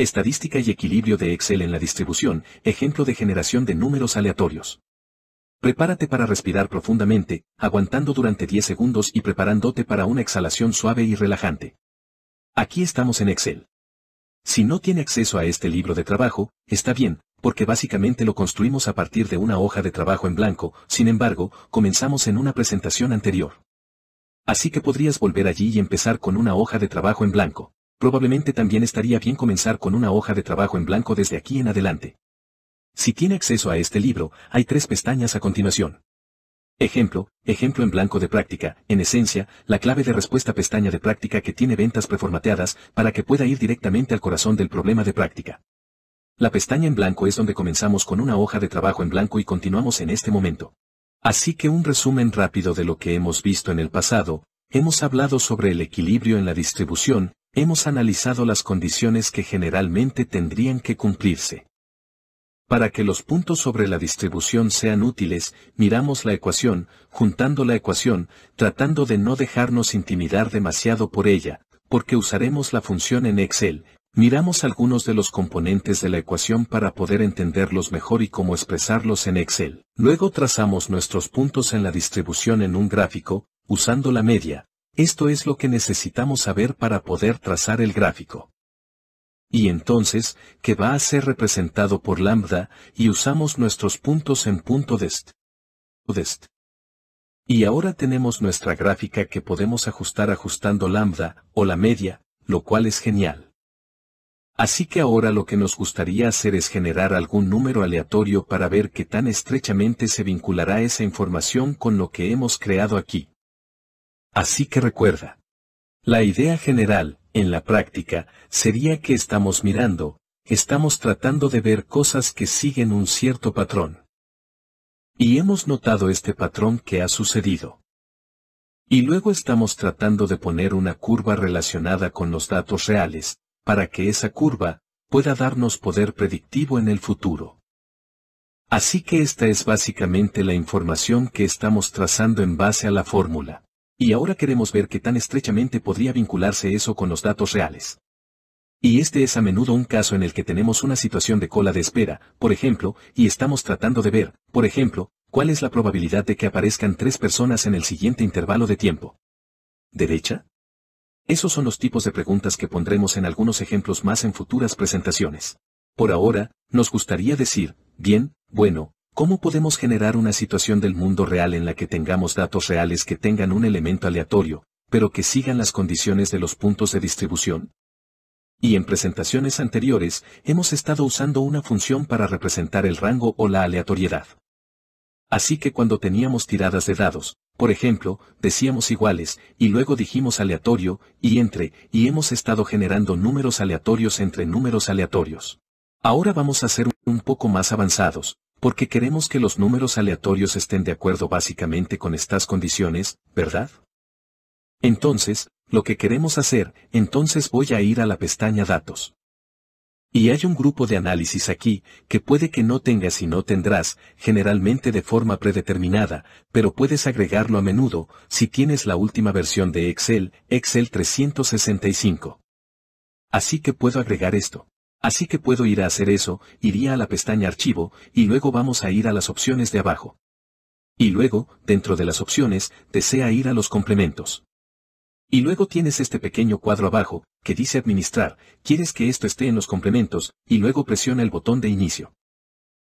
Estadística y equilibrio de Excel en la distribución, ejemplo de generación de números aleatorios. Prepárate para respirar profundamente, aguantando durante 10 segundos y preparándote para una exhalación suave y relajante. Aquí estamos en Excel. Si no tiene acceso a este libro de trabajo, está bien, porque básicamente lo construimos a partir de una hoja de trabajo en blanco, sin embargo, comenzamos en una presentación anterior. Así que podrías volver allí y empezar con una hoja de trabajo en blanco probablemente también estaría bien comenzar con una hoja de trabajo en blanco desde aquí en adelante. Si tiene acceso a este libro, hay tres pestañas a continuación. Ejemplo, ejemplo en blanco de práctica, en esencia, la clave de respuesta pestaña de práctica que tiene ventas preformateadas para que pueda ir directamente al corazón del problema de práctica. La pestaña en blanco es donde comenzamos con una hoja de trabajo en blanco y continuamos en este momento. Así que un resumen rápido de lo que hemos visto en el pasado, hemos hablado sobre el equilibrio en la distribución, hemos analizado las condiciones que generalmente tendrían que cumplirse. Para que los puntos sobre la distribución sean útiles, miramos la ecuación, juntando la ecuación, tratando de no dejarnos intimidar demasiado por ella, porque usaremos la función en Excel, miramos algunos de los componentes de la ecuación para poder entenderlos mejor y cómo expresarlos en Excel. Luego trazamos nuestros puntos en la distribución en un gráfico, usando la media, esto es lo que necesitamos saber para poder trazar el gráfico. Y entonces, que va a ser representado por lambda, y usamos nuestros puntos en punto dest. dest. Y ahora tenemos nuestra gráfica que podemos ajustar ajustando lambda, o la media, lo cual es genial. Así que ahora lo que nos gustaría hacer es generar algún número aleatorio para ver qué tan estrechamente se vinculará esa información con lo que hemos creado aquí. Así que recuerda. La idea general, en la práctica, sería que estamos mirando, estamos tratando de ver cosas que siguen un cierto patrón. Y hemos notado este patrón que ha sucedido. Y luego estamos tratando de poner una curva relacionada con los datos reales, para que esa curva pueda darnos poder predictivo en el futuro. Así que esta es básicamente la información que estamos trazando en base a la fórmula. Y ahora queremos ver qué tan estrechamente podría vincularse eso con los datos reales. Y este es a menudo un caso en el que tenemos una situación de cola de espera, por ejemplo, y estamos tratando de ver, por ejemplo, cuál es la probabilidad de que aparezcan tres personas en el siguiente intervalo de tiempo. ¿Derecha? Esos son los tipos de preguntas que pondremos en algunos ejemplos más en futuras presentaciones. Por ahora, nos gustaría decir, bien, bueno, ¿Cómo podemos generar una situación del mundo real en la que tengamos datos reales que tengan un elemento aleatorio, pero que sigan las condiciones de los puntos de distribución? Y en presentaciones anteriores, hemos estado usando una función para representar el rango o la aleatoriedad. Así que cuando teníamos tiradas de dados, por ejemplo, decíamos iguales, y luego dijimos aleatorio, y entre, y hemos estado generando números aleatorios entre números aleatorios. Ahora vamos a ser un poco más avanzados, porque queremos que los números aleatorios estén de acuerdo básicamente con estas condiciones, ¿verdad? Entonces, lo que queremos hacer, entonces voy a ir a la pestaña Datos. Y hay un grupo de análisis aquí, que puede que no tengas y no tendrás, generalmente de forma predeterminada, pero puedes agregarlo a menudo, si tienes la última versión de Excel, Excel 365. Así que puedo agregar esto. Así que puedo ir a hacer eso, iría a la pestaña archivo, y luego vamos a ir a las opciones de abajo. Y luego, dentro de las opciones, desea ir a los complementos. Y luego tienes este pequeño cuadro abajo, que dice administrar, quieres que esto esté en los complementos, y luego presiona el botón de inicio.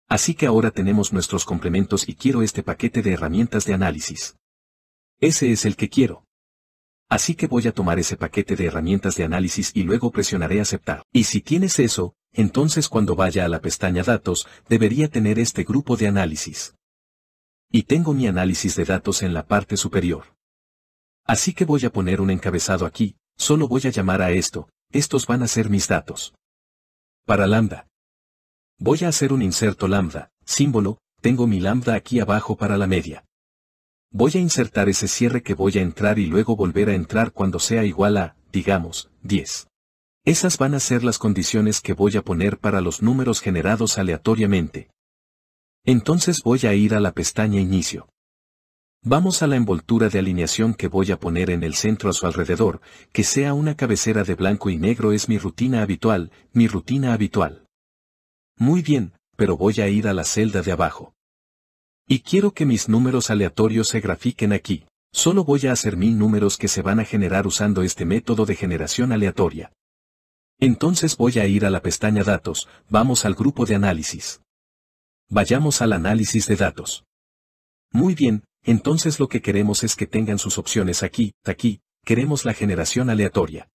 Así que ahora tenemos nuestros complementos y quiero este paquete de herramientas de análisis. Ese es el que quiero. Así que voy a tomar ese paquete de herramientas de análisis y luego presionaré aceptar. Y si tienes eso, entonces cuando vaya a la pestaña datos, debería tener este grupo de análisis. Y tengo mi análisis de datos en la parte superior. Así que voy a poner un encabezado aquí, solo voy a llamar a esto, estos van a ser mis datos. Para lambda. Voy a hacer un inserto lambda, símbolo, tengo mi lambda aquí abajo para la media. Voy a insertar ese cierre que voy a entrar y luego volver a entrar cuando sea igual a, digamos, 10. Esas van a ser las condiciones que voy a poner para los números generados aleatoriamente. Entonces voy a ir a la pestaña Inicio. Vamos a la envoltura de alineación que voy a poner en el centro a su alrededor, que sea una cabecera de blanco y negro es mi rutina habitual, mi rutina habitual. Muy bien, pero voy a ir a la celda de abajo. Y quiero que mis números aleatorios se grafiquen aquí. Solo voy a hacer mil números que se van a generar usando este método de generación aleatoria. Entonces voy a ir a la pestaña Datos, vamos al grupo de análisis. Vayamos al análisis de datos. Muy bien, entonces lo que queremos es que tengan sus opciones aquí, aquí, queremos la generación aleatoria.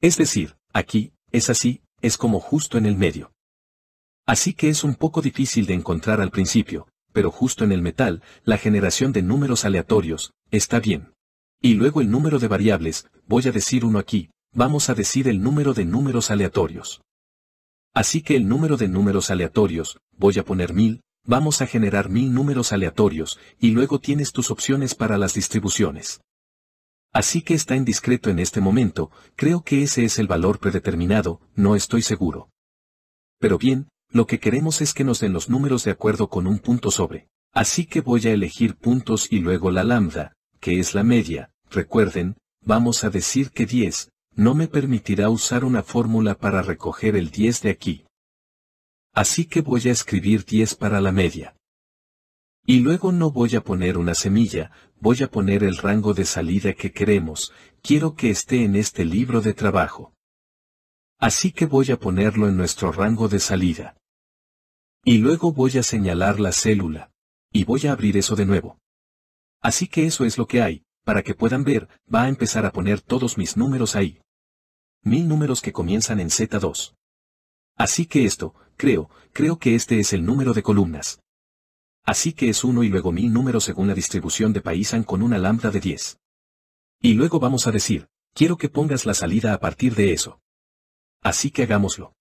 Es decir, aquí, es así, es como justo en el medio. Así que es un poco difícil de encontrar al principio, pero justo en el metal, la generación de números aleatorios, está bien. Y luego el número de variables, voy a decir uno aquí, vamos a decir el número de números aleatorios. Así que el número de números aleatorios, voy a poner mil, vamos a generar mil números aleatorios, y luego tienes tus opciones para las distribuciones. Así que está indiscreto en este momento, creo que ese es el valor predeterminado, no estoy seguro. Pero bien, lo que queremos es que nos den los números de acuerdo con un punto sobre. Así que voy a elegir puntos y luego la lambda, que es la media, recuerden, vamos a decir que 10, no me permitirá usar una fórmula para recoger el 10 de aquí. Así que voy a escribir 10 para la media. Y luego no voy a poner una semilla, voy a poner el rango de salida que queremos, quiero que esté en este libro de trabajo. Así que voy a ponerlo en nuestro rango de salida. Y luego voy a señalar la célula. Y voy a abrir eso de nuevo. Así que eso es lo que hay, para que puedan ver, va a empezar a poner todos mis números ahí. Mil números que comienzan en Z2. Así que esto, creo, creo que este es el número de columnas. Así que es uno y luego mil números según la distribución de Paisan con una lambda de 10. Y luego vamos a decir, quiero que pongas la salida a partir de eso. Así que hagámoslo.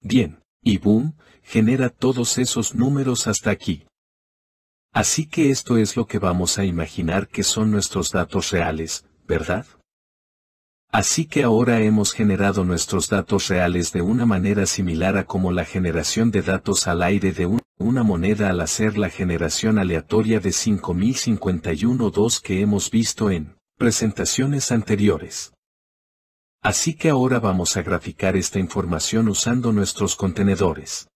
Bien y boom, genera todos esos números hasta aquí. Así que esto es lo que vamos a imaginar que son nuestros datos reales, ¿verdad? Así que ahora hemos generado nuestros datos reales de una manera similar a como la generación de datos al aire de una moneda al hacer la generación aleatoria de 5051-2 que hemos visto en presentaciones anteriores. Así que ahora vamos a graficar esta información usando nuestros contenedores.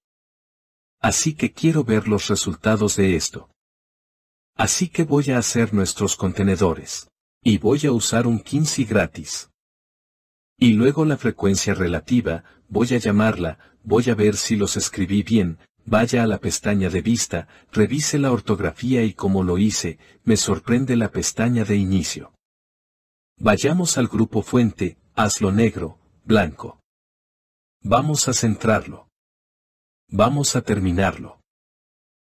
Así que quiero ver los resultados de esto. Así que voy a hacer nuestros contenedores. Y voy a usar un 15 gratis. Y luego la frecuencia relativa, voy a llamarla, voy a ver si los escribí bien, vaya a la pestaña de vista, revise la ortografía y como lo hice, me sorprende la pestaña de inicio. Vayamos al grupo fuente, hazlo negro, blanco. Vamos a centrarlo. Vamos a terminarlo.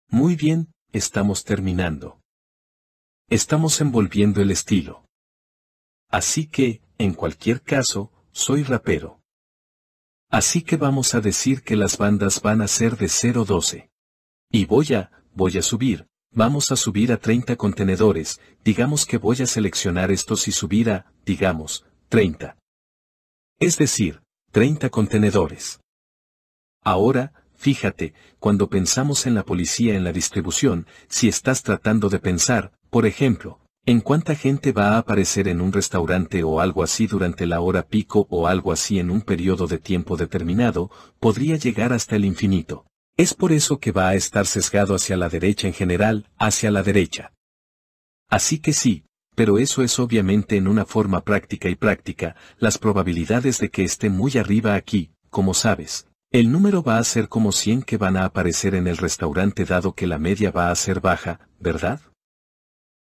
Muy bien, estamos terminando. Estamos envolviendo el estilo. Así que, en cualquier caso, soy rapero. Así que vamos a decir que las bandas van a ser de 012. Y voy a, voy a subir, vamos a subir a 30 contenedores, digamos que voy a seleccionar estos y subir a, digamos, 30 es decir, 30 contenedores. Ahora, fíjate, cuando pensamos en la policía en la distribución, si estás tratando de pensar, por ejemplo, en cuánta gente va a aparecer en un restaurante o algo así durante la hora pico o algo así en un periodo de tiempo determinado, podría llegar hasta el infinito. Es por eso que va a estar sesgado hacia la derecha en general, hacia la derecha. Así que sí, pero eso es obviamente en una forma práctica y práctica, las probabilidades de que esté muy arriba aquí, como sabes. El número va a ser como 100 que van a aparecer en el restaurante dado que la media va a ser baja, ¿verdad?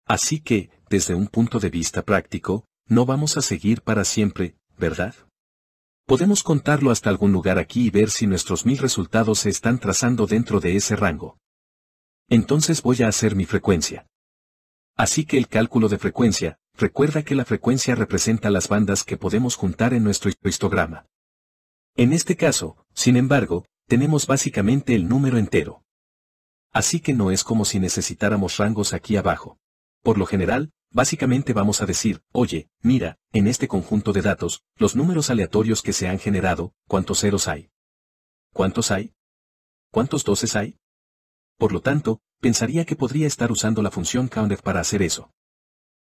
Así que, desde un punto de vista práctico, no vamos a seguir para siempre, ¿verdad? Podemos contarlo hasta algún lugar aquí y ver si nuestros mil resultados se están trazando dentro de ese rango. Entonces voy a hacer mi frecuencia. Así que el cálculo de frecuencia, recuerda que la frecuencia representa las bandas que podemos juntar en nuestro histograma. En este caso, sin embargo, tenemos básicamente el número entero. Así que no es como si necesitáramos rangos aquí abajo. Por lo general, básicamente vamos a decir, oye, mira, en este conjunto de datos, los números aleatorios que se han generado, ¿cuántos ceros hay? ¿Cuántos hay? ¿Cuántos doces hay? Por lo tanto, pensaría que podría estar usando la función counter para hacer eso.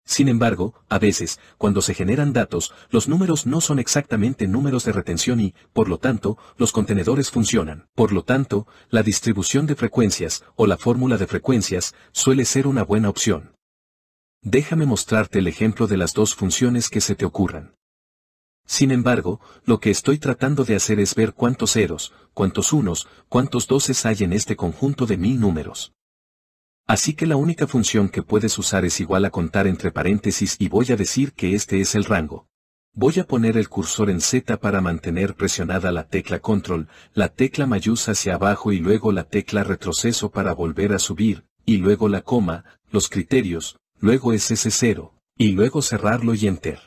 Sin embargo, a veces, cuando se generan datos, los números no son exactamente números de retención y, por lo tanto, los contenedores funcionan. Por lo tanto, la distribución de frecuencias, o la fórmula de frecuencias, suele ser una buena opción. Déjame mostrarte el ejemplo de las dos funciones que se te ocurran. Sin embargo, lo que estoy tratando de hacer es ver cuántos ceros, cuántos unos, cuántos doces hay en este conjunto de mil números. Así que la única función que puedes usar es igual a contar entre paréntesis y voy a decir que este es el rango. Voy a poner el cursor en Z para mantener presionada la tecla control, la tecla mayús hacia abajo y luego la tecla retroceso para volver a subir, y luego la coma, los criterios, luego SS0, y luego cerrarlo y enter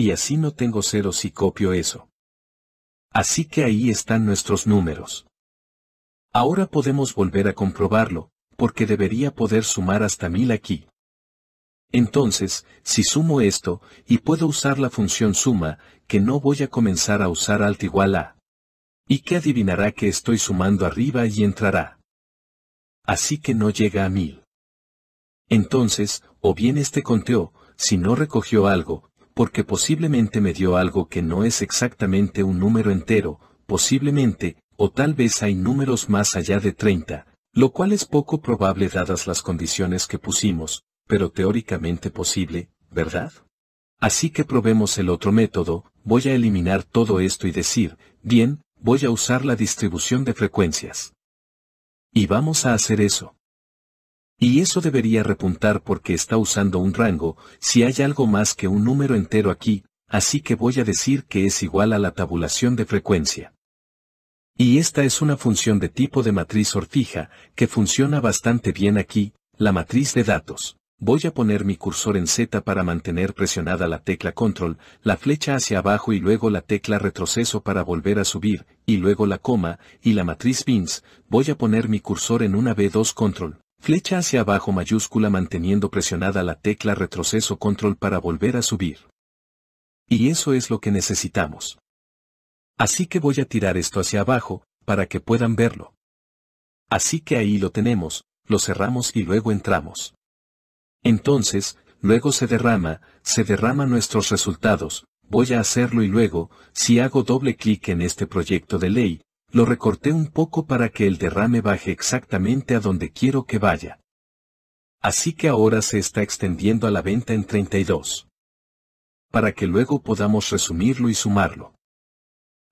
y así no tengo cero si copio eso. Así que ahí están nuestros números. Ahora podemos volver a comprobarlo, porque debería poder sumar hasta mil aquí. Entonces, si sumo esto, y puedo usar la función suma, que no voy a comenzar a usar alt igual a. Y que adivinará que estoy sumando arriba y entrará. Así que no llega a mil. Entonces, o bien este conteo, si no recogió algo, porque posiblemente me dio algo que no es exactamente un número entero, posiblemente, o tal vez hay números más allá de 30, lo cual es poco probable dadas las condiciones que pusimos, pero teóricamente posible, ¿verdad? Así que probemos el otro método, voy a eliminar todo esto y decir, bien, voy a usar la distribución de frecuencias. Y vamos a hacer eso. Y eso debería repuntar porque está usando un rango, si hay algo más que un número entero aquí, así que voy a decir que es igual a la tabulación de frecuencia. Y esta es una función de tipo de matriz orfija, que funciona bastante bien aquí, la matriz de datos. Voy a poner mi cursor en Z para mantener presionada la tecla control, la flecha hacia abajo y luego la tecla retroceso para volver a subir, y luego la coma, y la matriz bins, voy a poner mi cursor en una B2 control, Flecha hacia abajo mayúscula manteniendo presionada la tecla retroceso control para volver a subir. Y eso es lo que necesitamos. Así que voy a tirar esto hacia abajo, para que puedan verlo. Así que ahí lo tenemos, lo cerramos y luego entramos. Entonces, luego se derrama, se derrama nuestros resultados, voy a hacerlo y luego, si hago doble clic en este proyecto de ley, lo recorté un poco para que el derrame baje exactamente a donde quiero que vaya. Así que ahora se está extendiendo a la venta en 32. Para que luego podamos resumirlo y sumarlo.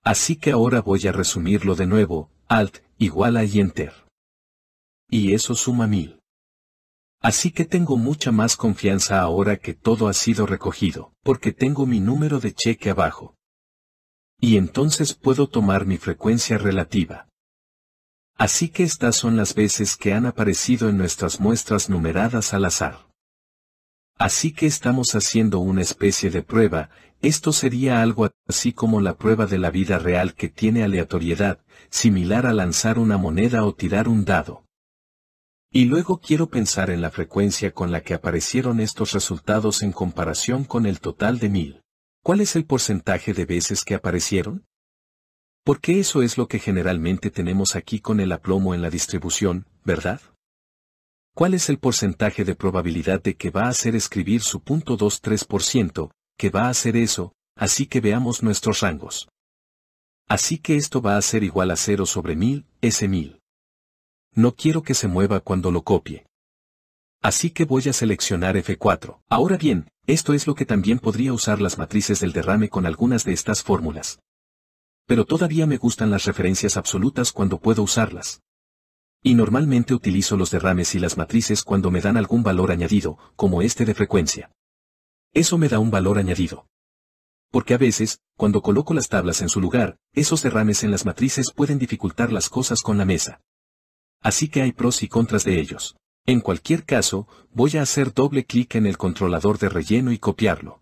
Así que ahora voy a resumirlo de nuevo, alt, igual a y enter. Y eso suma mil. Así que tengo mucha más confianza ahora que todo ha sido recogido, porque tengo mi número de cheque abajo. Y entonces puedo tomar mi frecuencia relativa. Así que estas son las veces que han aparecido en nuestras muestras numeradas al azar. Así que estamos haciendo una especie de prueba, esto sería algo así como la prueba de la vida real que tiene aleatoriedad, similar a lanzar una moneda o tirar un dado. Y luego quiero pensar en la frecuencia con la que aparecieron estos resultados en comparación con el total de mil. ¿Cuál es el porcentaje de veces que aparecieron? Porque eso es lo que generalmente tenemos aquí con el aplomo en la distribución, ¿verdad? ¿Cuál es el porcentaje de probabilidad de que va a hacer escribir su 23%, que va a hacer eso, así que veamos nuestros rangos? Así que esto va a ser igual a 0 sobre 1000, ese 1000. No quiero que se mueva cuando lo copie. Así que voy a seleccionar F4. Ahora bien, esto es lo que también podría usar las matrices del derrame con algunas de estas fórmulas. Pero todavía me gustan las referencias absolutas cuando puedo usarlas. Y normalmente utilizo los derrames y las matrices cuando me dan algún valor añadido, como este de frecuencia. Eso me da un valor añadido. Porque a veces, cuando coloco las tablas en su lugar, esos derrames en las matrices pueden dificultar las cosas con la mesa. Así que hay pros y contras de ellos. En cualquier caso, voy a hacer doble clic en el controlador de relleno y copiarlo.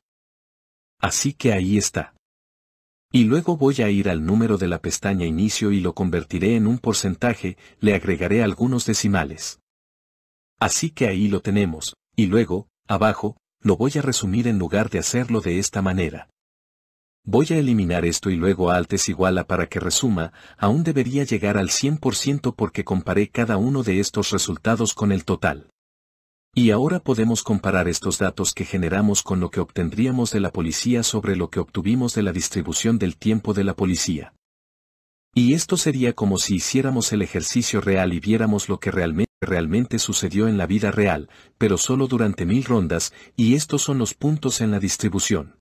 Así que ahí está. Y luego voy a ir al número de la pestaña inicio y lo convertiré en un porcentaje, le agregaré algunos decimales. Así que ahí lo tenemos, y luego, abajo, lo voy a resumir en lugar de hacerlo de esta manera. Voy a eliminar esto y luego alt es igual a para que resuma, aún debería llegar al 100% porque comparé cada uno de estos resultados con el total. Y ahora podemos comparar estos datos que generamos con lo que obtendríamos de la policía sobre lo que obtuvimos de la distribución del tiempo de la policía. Y esto sería como si hiciéramos el ejercicio real y viéramos lo que realmente, realmente sucedió en la vida real, pero solo durante mil rondas, y estos son los puntos en la distribución.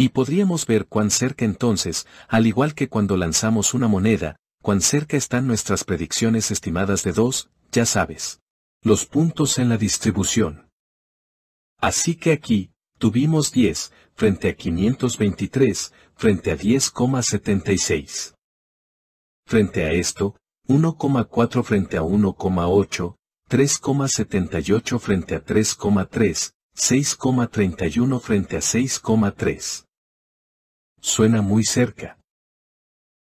Y podríamos ver cuán cerca entonces, al igual que cuando lanzamos una moneda, cuán cerca están nuestras predicciones estimadas de 2, ya sabes. Los puntos en la distribución. Así que aquí, tuvimos 10, frente a 523, frente a 10,76. Frente a esto, 1,4 frente a 1,8, 3,78 frente a 3,3, 6,31 frente a 6,3. Suena muy cerca.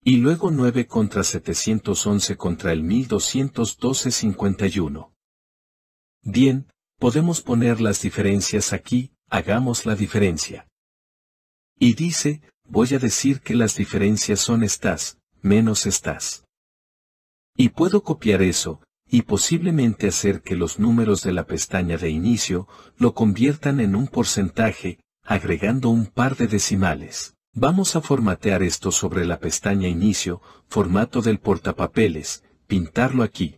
Y luego 9 contra 711 contra el 1212-51. Bien, podemos poner las diferencias aquí, hagamos la diferencia. Y dice, voy a decir que las diferencias son estas, menos estas. Y puedo copiar eso, y posiblemente hacer que los números de la pestaña de inicio lo conviertan en un porcentaje, agregando un par de decimales. Vamos a formatear esto sobre la pestaña Inicio, formato del portapapeles, pintarlo aquí.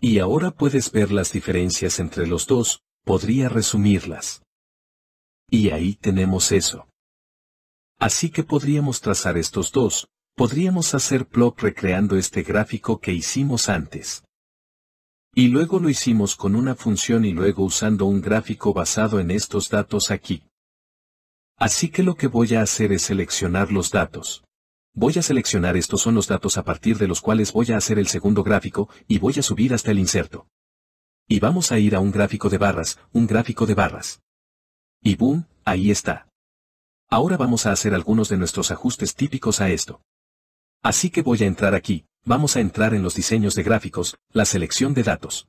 Y ahora puedes ver las diferencias entre los dos, podría resumirlas. Y ahí tenemos eso. Así que podríamos trazar estos dos, podríamos hacer plot recreando este gráfico que hicimos antes. Y luego lo hicimos con una función y luego usando un gráfico basado en estos datos aquí. Así que lo que voy a hacer es seleccionar los datos. Voy a seleccionar estos son los datos a partir de los cuales voy a hacer el segundo gráfico y voy a subir hasta el inserto. Y vamos a ir a un gráfico de barras, un gráfico de barras. Y boom, ahí está. Ahora vamos a hacer algunos de nuestros ajustes típicos a esto. Así que voy a entrar aquí, vamos a entrar en los diseños de gráficos, la selección de datos.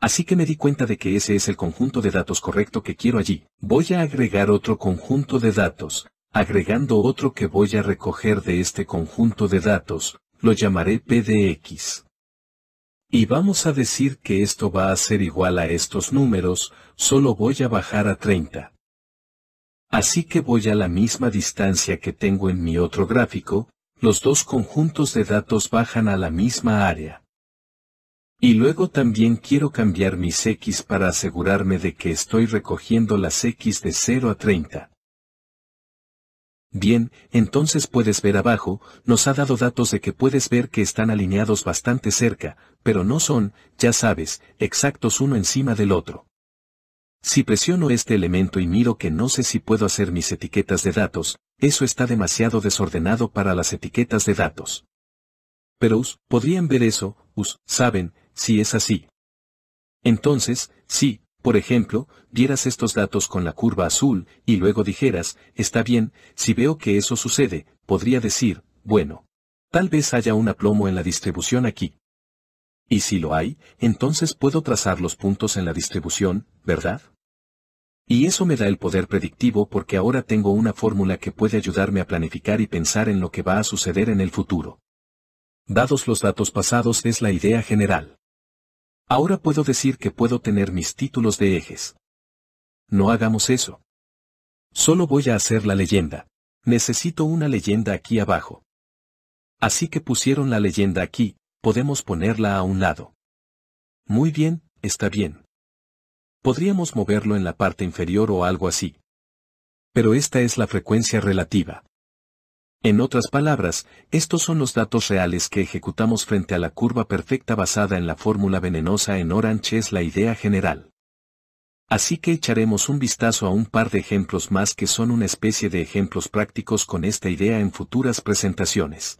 Así que me di cuenta de que ese es el conjunto de datos correcto que quiero allí. Voy a agregar otro conjunto de datos, agregando otro que voy a recoger de este conjunto de datos, lo llamaré PDX. Y vamos a decir que esto va a ser igual a estos números, solo voy a bajar a 30. Así que voy a la misma distancia que tengo en mi otro gráfico, los dos conjuntos de datos bajan a la misma área. Y luego también quiero cambiar mis X para asegurarme de que estoy recogiendo las X de 0 a 30. Bien, entonces puedes ver abajo, nos ha dado datos de que puedes ver que están alineados bastante cerca, pero no son, ya sabes, exactos uno encima del otro. Si presiono este elemento y miro que no sé si puedo hacer mis etiquetas de datos, eso está demasiado desordenado para las etiquetas de datos. Pero us, podrían ver eso, us, saben, si es así. Entonces, si, por ejemplo, vieras estos datos con la curva azul, y luego dijeras, está bien, si veo que eso sucede, podría decir, bueno. Tal vez haya un aplomo en la distribución aquí. Y si lo hay, entonces puedo trazar los puntos en la distribución, ¿verdad? Y eso me da el poder predictivo porque ahora tengo una fórmula que puede ayudarme a planificar y pensar en lo que va a suceder en el futuro. Dados los datos pasados es la idea general. Ahora puedo decir que puedo tener mis títulos de ejes. No hagamos eso. Solo voy a hacer la leyenda. Necesito una leyenda aquí abajo. Así que pusieron la leyenda aquí, podemos ponerla a un lado. Muy bien, está bien. Podríamos moverlo en la parte inferior o algo así. Pero esta es la frecuencia relativa. En otras palabras, estos son los datos reales que ejecutamos frente a la curva perfecta basada en la fórmula venenosa en Orange es la idea general. Así que echaremos un vistazo a un par de ejemplos más que son una especie de ejemplos prácticos con esta idea en futuras presentaciones.